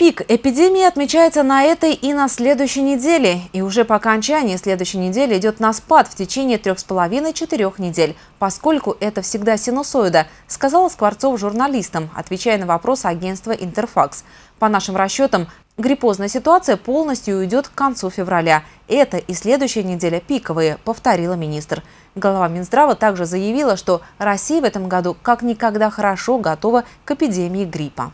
Пик эпидемии отмечается на этой и на следующей неделе. И уже по окончании следующей недели идет на спад в течение 3,5-4 недель, поскольку это всегда синусоида, сказала Скворцов журналистам, отвечая на вопрос агентства «Интерфакс». По нашим расчетам, гриппозная ситуация полностью уйдет к концу февраля. Это и следующая неделя пиковые, повторила министр. Голова Минздрава также заявила, что Россия в этом году как никогда хорошо готова к эпидемии гриппа.